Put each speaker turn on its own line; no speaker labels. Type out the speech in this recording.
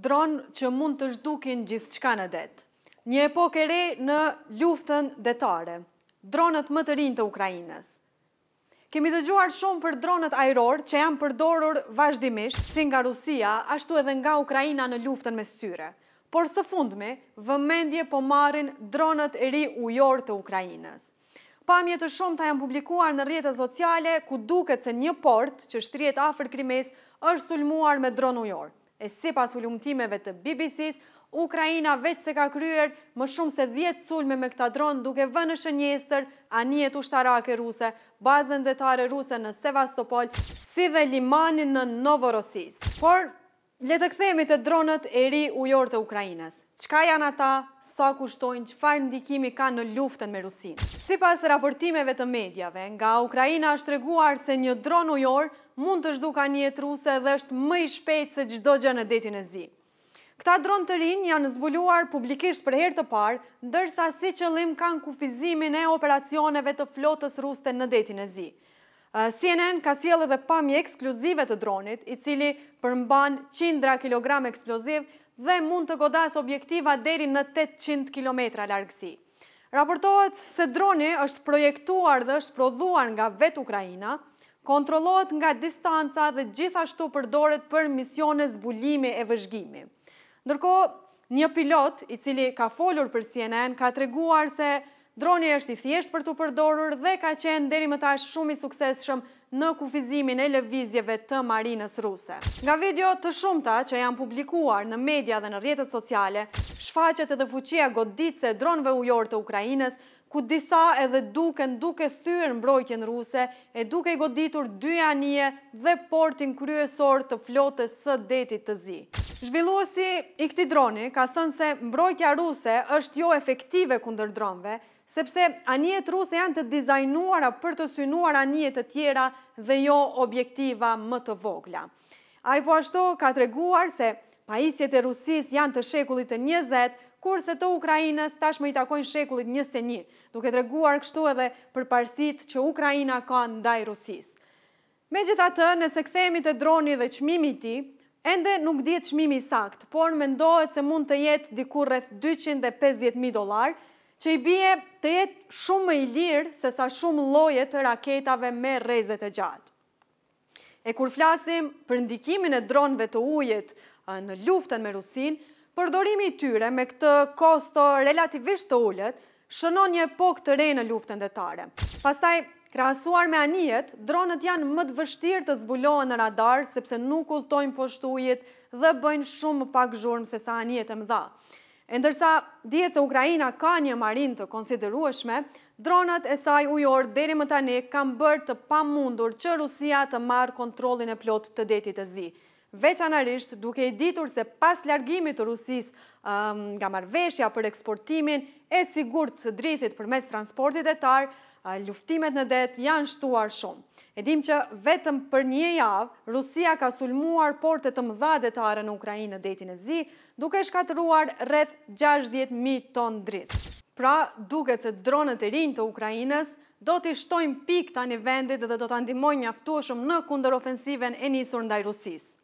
dronë që mund të zhdukin gjithë qka në detë. Një epok e re në luftën detare, dronët më të rinë të Ukrajinës. Kemi të gjuar shumë për dronët aeror që jam përdorur vazhdimisht, si nga Rusia, ashtu edhe nga Ukrajina në luftën me styre. Por së fundme, vëmendje po marin dronët e ri ujor të Ukrajinës. Pamje të shumë të jam publikuar në rjetët sociale, ku duket se një port që shtrijet afer krimes është sulmuar me dronë ujor. E si pas ullumtimeve të BBC-s, Ukrajina veç se ka kryer më shumë se 10 sulme me këta dron duke vë në shënjestër anijet ushtarake ruse, bazën detare ruse në Sevastopol, si dhe limanin në Novorosis. Por, Le të kthehemi te dronët e ri ujor të Ukrainës. Çka janë ata? sa kushtojnë, çfarë ndikimi kanë në luftën me Rusinë. Sipas raportimeve të mediave, nga Ukraina është treguar se një dron ujor mund të zhduka një jetë ruse dhe është më i shpejtë se çdo gjë në detin e zi. Këta dronë të rinj janë zbuluar publikisht për herë të parë, ndërsa si qëllim kanë kufizimin e operacioneve të flotës ruse në detin e zi. Eh, CNN ka siel edhe pami ekskluzive të dronit, i cili përmban 100 kg eksploziv dhe mund të godas objektiva deri në 800 km largësi. Raportohet se droni është projektuar dhe është prodhuar nga vetë Ukrajina, kontrolohet nga distanca dhe gjithashtu përdoret për misione zbulimi e vëzhgimi. Ndërko, një pilot i cili ka folur për CNN ka treguar se Droni është i thjesht për të përdorur dhe ka qenë deri më tash shumë i sukseshëm në kufizimin e lëvizjeve të marinës ruse. Nga video të shumëta që janë publikuar në media dhe në rjetët sociale, shfaqet edhe fuqia goditse dronëve ujor të Ukrajines, ku disa edhe duken duke thyrë mbrojtjen ruse, e duke i goditur dy anije dhe portin kryesor të flotës së detit të zi. Zhvilluosi i këti droni ka thënë se mbrojtja ruse është jo efektive kundër dronëve, sepse anjet ruse janë të dizajnuara për të synuar anjet të tjera dhe jo objektiva më të vogla. A i po ashto ka të reguar se pajisjet e Rusis janë të shekullit të njëzet, kurse të Ukrajinës tash më i takojnë shekullit njëste një, duke të reguar kështu edhe për parsit që Ukrajina ka ndaj Rusis. Me gjitha të, nëse këthemi të droni dhe qmimi ti, ende nuk ditë qmimi sakt, por mendohet se mund të jetë dikur rreth 250.000 dolarë, që i bie të jetë shumë më i lirë se sa shumë lojet të raketave me rezet e gjatë. E kur flasim për ndikimin e dronëve të ujet në luftën me Rusin, përdorimi i tyre me këtë kosto relativisht të ullet, shënon një epok të rejnë në luftën detare. Pastaj, krasuar me anijet, dronët janë më të vështirë të zbulohen në radar, sepse nuk ulltojnë poshtu ujet dhe bëjnë shumë pak zhurmë se sa anijet e mdha. E ndërsa djetë se Ukrajina ka një marin të konsiderueshme, dronat e saj ujor deri më tani kam bërë të pamundur që Rusia të marë kontrolin e plot të detit e zi veçanarisht duke i ditur se pas largimit të Rusis um, nga marveshja për eksportimin e sigur të drithit për mes transportit e tarë, uh, luftimet në det janë shtuar shumë. Edhim që vetëm për një javë, Rusia ka sulmuar portet të mëdha detare në Ukrajinë në detin e zi, duke shkatruar rreth 60.000 ton dritë. Pra, duke që dronët e rinjë të Ukrajinës, do të ishtojnë pik të anë vendit dhe do t'andimojnë mjaftuashëm në kunder ofensiven e njësur ndaj Rusisë.